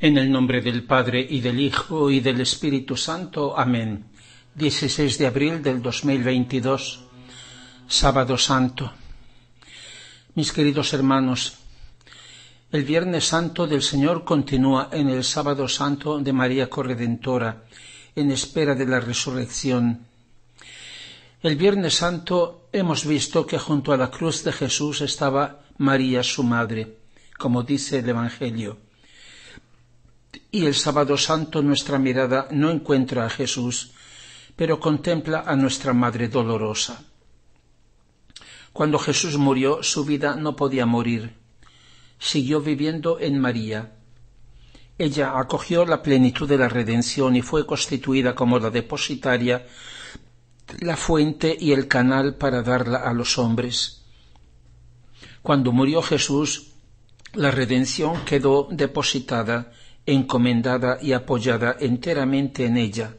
En el nombre del Padre y del Hijo y del Espíritu Santo. Amén. 16 de abril del 2022. Sábado Santo. Mis queridos hermanos, el Viernes Santo del Señor continúa en el Sábado Santo de María Corredentora, en espera de la resurrección. El Viernes Santo hemos visto que junto a la cruz de Jesús estaba María su madre, como dice el Evangelio y el sábado santo nuestra mirada no encuentra a Jesús, pero contempla a nuestra Madre Dolorosa. Cuando Jesús murió, su vida no podía morir. Siguió viviendo en María. Ella acogió la plenitud de la redención y fue constituida como la depositaria, la fuente y el canal para darla a los hombres. Cuando murió Jesús, la redención quedó depositada encomendada y apoyada enteramente en ella,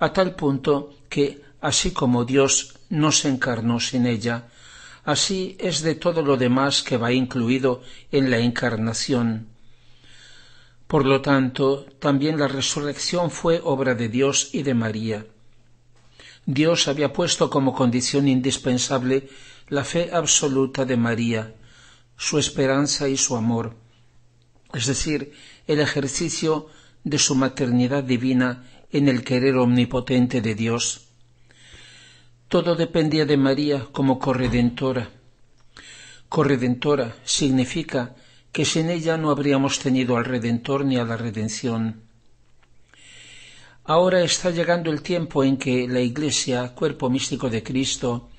a tal punto que, así como Dios no se encarnó sin ella, así es de todo lo demás que va incluido en la encarnación. Por lo tanto, también la resurrección fue obra de Dios y de María. Dios había puesto como condición indispensable la fe absoluta de María, su esperanza y su amor, es decir, el ejercicio de su maternidad divina en el querer omnipotente de Dios. Todo dependía de María como corredentora. Corredentora significa que sin ella no habríamos tenido al Redentor ni a la redención. Ahora está llegando el tiempo en que la Iglesia, cuerpo místico de Cristo,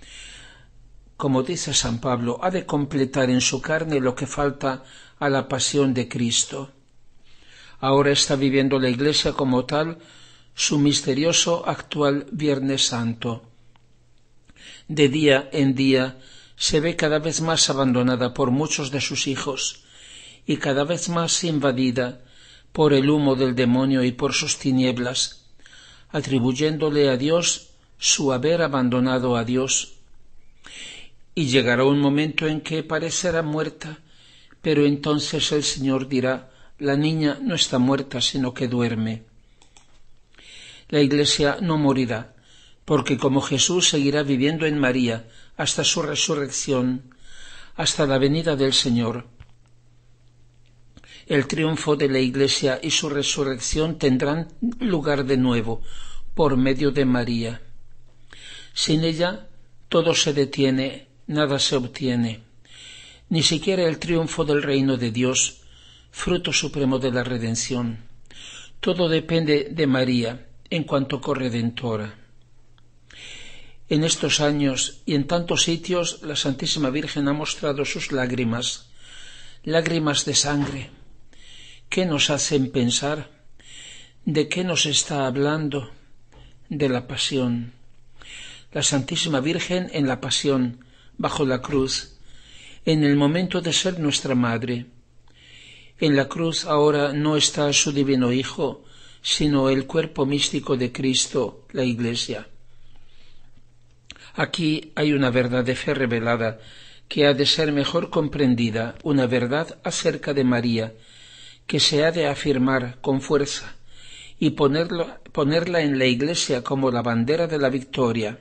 como dice San Pablo, ha de completar en su carne lo que falta a la pasión de Cristo ahora está viviendo la Iglesia como tal su misterioso actual Viernes Santo. De día en día se ve cada vez más abandonada por muchos de sus hijos y cada vez más invadida por el humo del demonio y por sus tinieblas, atribuyéndole a Dios su haber abandonado a Dios. Y llegará un momento en que parecerá muerta, pero entonces el Señor dirá la niña no está muerta, sino que duerme. La Iglesia no morirá, porque como Jesús seguirá viviendo en María hasta su resurrección, hasta la venida del Señor. El triunfo de la Iglesia y su resurrección tendrán lugar de nuevo por medio de María. Sin ella todo se detiene, nada se obtiene. Ni siquiera el triunfo del reino de Dios fruto supremo de la redención. Todo depende de María en cuanto corredentora. En estos años y en tantos sitios la Santísima Virgen ha mostrado sus lágrimas, lágrimas de sangre, qué nos hacen pensar de qué nos está hablando de la pasión. La Santísima Virgen en la pasión, bajo la cruz, en el momento de ser nuestra madre, en la cruz ahora no está su divino Hijo, sino el cuerpo místico de Cristo, la Iglesia. Aquí hay una verdad de fe revelada que ha de ser mejor comprendida, una verdad acerca de María, que se ha de afirmar con fuerza y ponerla, ponerla en la Iglesia como la bandera de la victoria.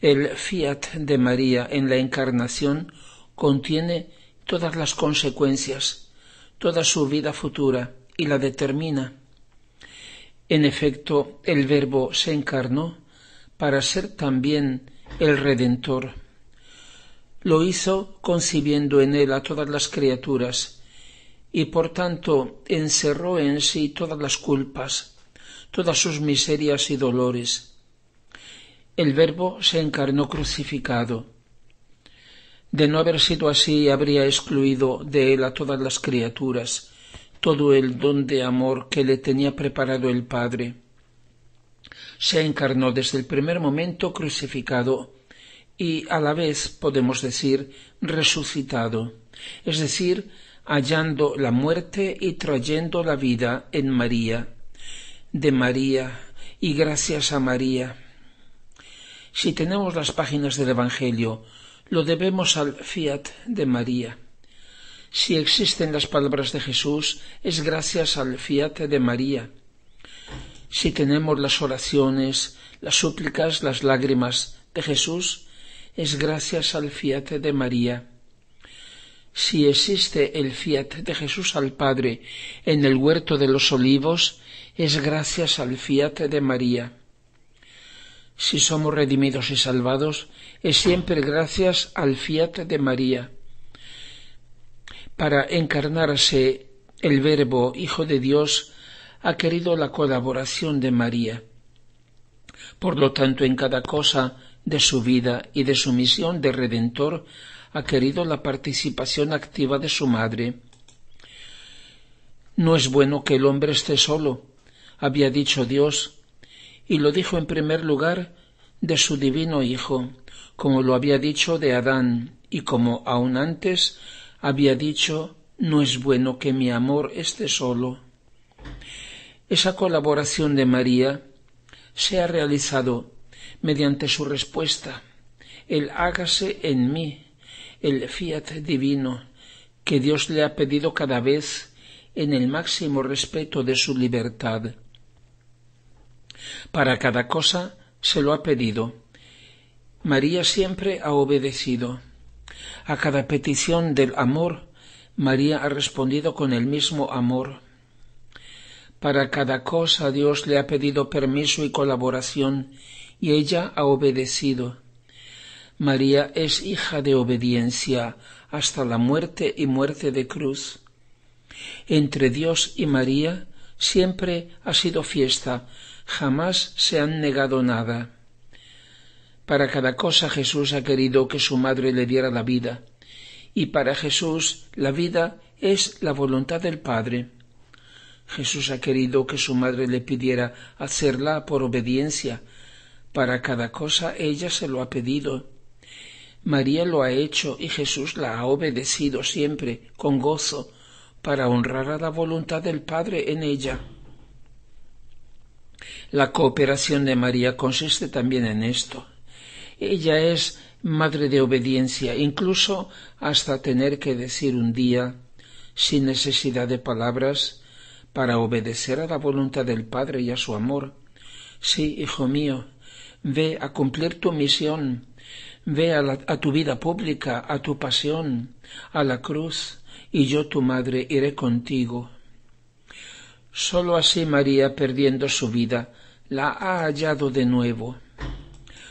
El fiat de María en la encarnación contiene todas las consecuencias, toda su vida futura y la determina. En efecto, el Verbo se encarnó para ser también el Redentor. Lo hizo concibiendo en él a todas las criaturas y por tanto encerró en sí todas las culpas, todas sus miserias y dolores. El Verbo se encarnó crucificado de no haber sido así, habría excluido de él a todas las criaturas, todo el don de amor que le tenía preparado el Padre. Se encarnó desde el primer momento crucificado y a la vez, podemos decir, resucitado, es decir, hallando la muerte y trayendo la vida en María, de María y gracias a María. Si tenemos las páginas del Evangelio lo debemos al fiat de María. Si existen las palabras de Jesús, es gracias al fiat de María. Si tenemos las oraciones, las súplicas, las lágrimas de Jesús, es gracias al fiat de María. Si existe el fiat de Jesús al Padre en el huerto de los olivos, es gracias al fiat de María si somos redimidos y salvados, es siempre gracias al fiat de María. Para encarnarse el Verbo Hijo de Dios ha querido la colaboración de María. Por lo tanto, en cada cosa de su vida y de su misión de Redentor ha querido la participación activa de su Madre. No es bueno que el hombre esté solo, había dicho Dios y lo dijo en primer lugar de su divino Hijo, como lo había dicho de Adán, y como aun antes había dicho, no es bueno que mi amor esté solo. Esa colaboración de María se ha realizado mediante su respuesta, el hágase en mí, el fiat divino, que Dios le ha pedido cada vez en el máximo respeto de su libertad. Para cada cosa se lo ha pedido. María siempre ha obedecido. A cada petición del amor, María ha respondido con el mismo amor. Para cada cosa Dios le ha pedido permiso y colaboración, y ella ha obedecido. María es hija de obediencia hasta la muerte y muerte de cruz. Entre Dios y María siempre ha sido fiesta, jamás se han negado nada. Para cada cosa Jesús ha querido que su madre le diera la vida, y para Jesús la vida es la voluntad del Padre. Jesús ha querido que su madre le pidiera hacerla por obediencia. Para cada cosa ella se lo ha pedido. María lo ha hecho y Jesús la ha obedecido siempre, con gozo, para honrar a la voluntad del Padre en ella. La cooperación de María consiste también en esto. Ella es madre de obediencia, incluso hasta tener que decir un día, sin necesidad de palabras, para obedecer a la voluntad del Padre y a su amor. Sí, hijo mío, ve a cumplir tu misión, ve a, tu vida pública, a tu pasión, a la cruz, y yo tu madre iré contigo. Sólo así María, perdiendo su vida, la ha hallado de nuevo.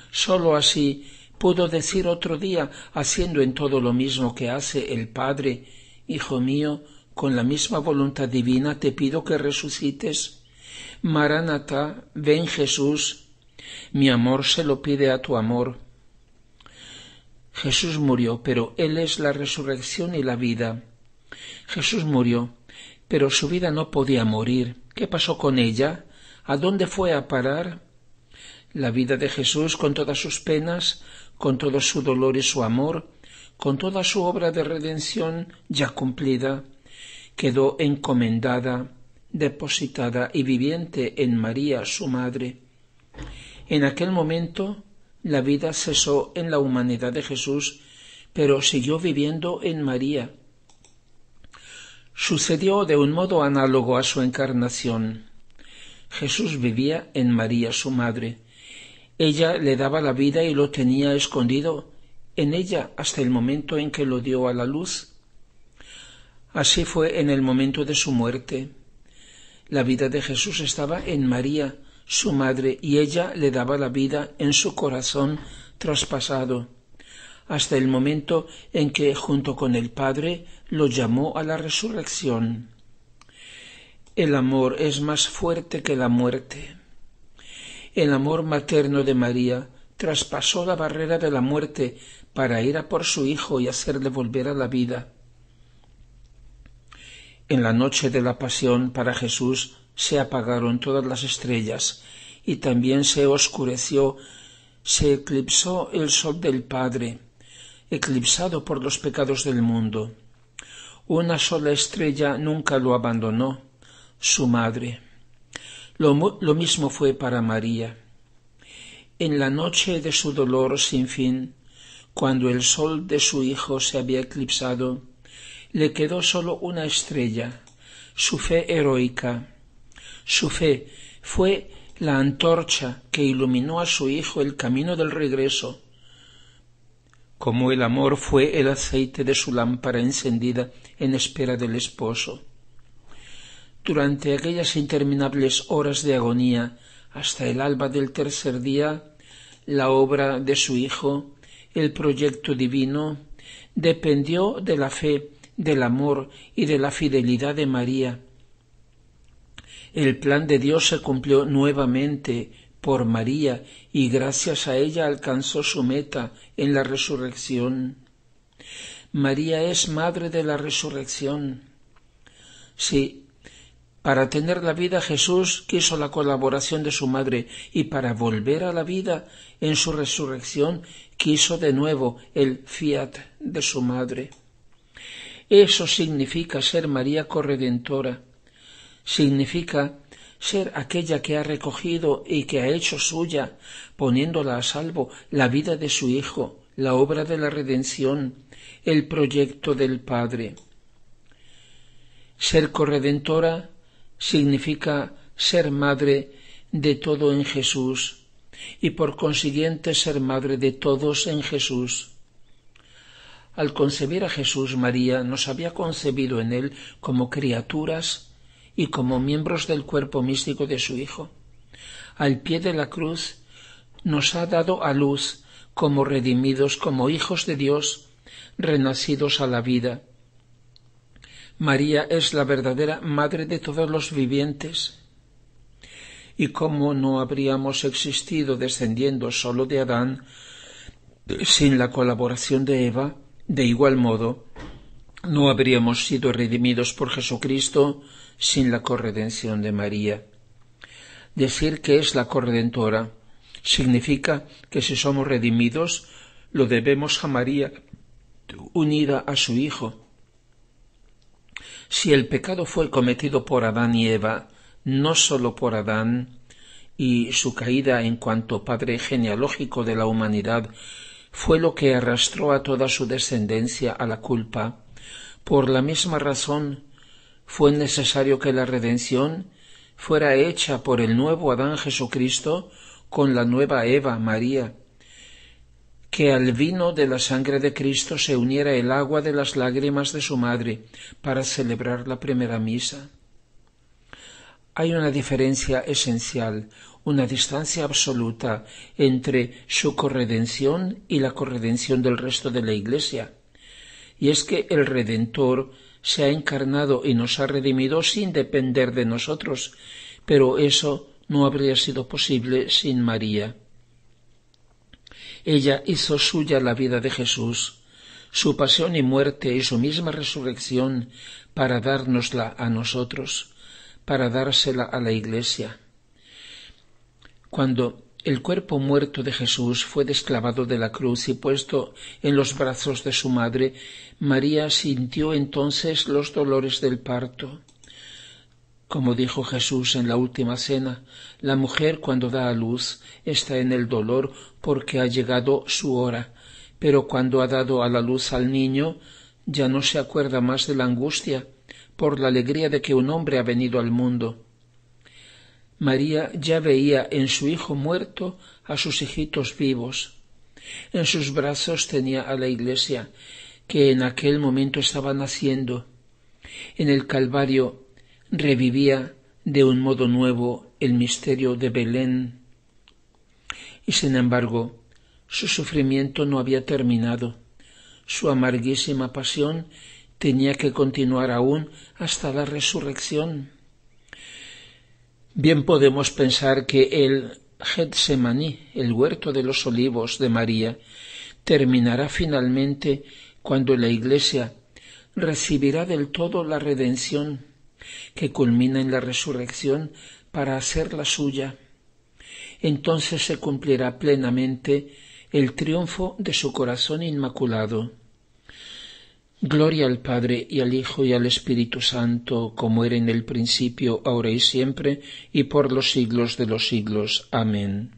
Sólo así pudo decir otro día, haciendo en todo lo mismo que hace el Padre, Hijo mío, con la misma voluntad divina te pido que resucites. maranata ven Jesús, mi amor se lo pide a tu amor. Jesús murió, pero Él es la resurrección y la vida. Jesús murió, pero su vida no podía morir. ¿Qué pasó con ella? ¿A dónde fue a parar? La vida de Jesús, con todas sus penas, con todo su dolor y su amor, con toda su obra de redención ya cumplida, quedó encomendada, depositada y viviente en María, su madre. En aquel momento la vida cesó en la humanidad de Jesús, pero siguió viviendo en María Sucedió de un modo análogo a su encarnación. Jesús vivía en María, su madre. Ella le daba la vida y lo tenía escondido en ella hasta el momento en que lo dio a la luz. Así fue en el momento de su muerte. La vida de Jesús estaba en María, su madre, y ella le daba la vida en su corazón traspasado, hasta el momento en que, junto con el Padre, lo llamó a la resurrección. El amor es más fuerte que la muerte. El amor materno de María traspasó la barrera de la muerte para ir a por su hijo y hacerle volver a la vida. En la noche de la pasión para Jesús se apagaron todas las estrellas y también se oscureció, se eclipsó el sol del Padre, eclipsado por los pecados del mundo. Una sola estrella nunca lo abandonó, su madre. Lo, mismo fue para María. En la noche de su dolor sin fin, cuando el sol de su hijo se había eclipsado, le quedó solo una estrella, su fe heroica. Su fe fue la antorcha que iluminó a su hijo el camino del regreso como el amor fue el aceite de su lámpara encendida en espera del esposo. Durante aquellas interminables horas de agonía, hasta el alba del tercer día, la obra de su Hijo, el proyecto divino, dependió de la fe, del amor y de la fidelidad de María. El plan de Dios se cumplió nuevamente por María y gracias a ella alcanzó su meta en la resurrección. María es madre de la resurrección. Sí, para tener la vida Jesús quiso la colaboración de su madre y para volver a la vida en su resurrección quiso de nuevo el fiat de su madre. Eso significa ser María corredentora. Significa ser aquella que ha recogido y que ha hecho suya, poniéndola a salvo, la vida de su Hijo, la obra de la redención, el proyecto del Padre. Ser corredentora significa ser madre de todo en Jesús y por consiguiente ser madre de todos en Jesús. Al concebir a Jesús María nos había concebido en él como criaturas y como miembros del cuerpo místico de su Hijo. Al pie de la cruz nos ha dado a luz como redimidos, como hijos de Dios, renacidos a la vida. María es la verdadera madre de todos los vivientes. ¿Y como no habríamos existido descendiendo solo de Adán sin la colaboración de Eva? De igual modo, no habríamos sido redimidos por Jesucristo sin la corredención de María. Decir que es la corredentora significa que si somos redimidos, lo debemos a María unida a su Hijo. Si el pecado fue cometido por Adán y Eva, no sólo por Adán, y su caída en cuanto padre genealógico de la humanidad fue lo que arrastró a toda su descendencia a la culpa, por la misma razón fue necesario que la redención fuera hecha por el nuevo Adán Jesucristo con la nueva Eva María, que al vino de la sangre de Cristo se uniera el agua de las lágrimas de su madre para celebrar la primera misa. Hay una diferencia esencial, una distancia absoluta entre su corredención y la corredención del resto de la Iglesia, y es que el Redentor se ha encarnado y nos ha redimido sin depender de nosotros, pero eso no habría sido posible sin María. Ella hizo suya la vida de Jesús, su pasión y muerte y su misma resurrección para dárnosla a nosotros, para dársela a la Iglesia. Cuando el cuerpo muerto de Jesús fue desclavado de la cruz y puesto en los brazos de su madre. María sintió entonces los dolores del parto. Como dijo Jesús en la última cena, la mujer cuando da a luz está en el dolor porque ha llegado su hora, pero cuando ha dado a la luz al niño ya no se acuerda más de la angustia por la alegría de que un hombre ha venido al mundo. María ya veía en su hijo muerto a sus hijitos vivos. En sus brazos tenía a la iglesia, que en aquel momento estaba naciendo. En el Calvario revivía de un modo nuevo el misterio de Belén. Y sin embargo, su sufrimiento no había terminado. Su amarguísima pasión tenía que continuar aún hasta la resurrección. Bien podemos pensar que el Getsemaní, el huerto de los olivos de María, terminará finalmente cuando la Iglesia recibirá del todo la redención que culmina en la resurrección para hacerla suya. Entonces se cumplirá plenamente el triunfo de su corazón inmaculado. Gloria al Padre y al Hijo y al Espíritu Santo, como era en el principio, ahora y siempre, y por los siglos de los siglos. Amén.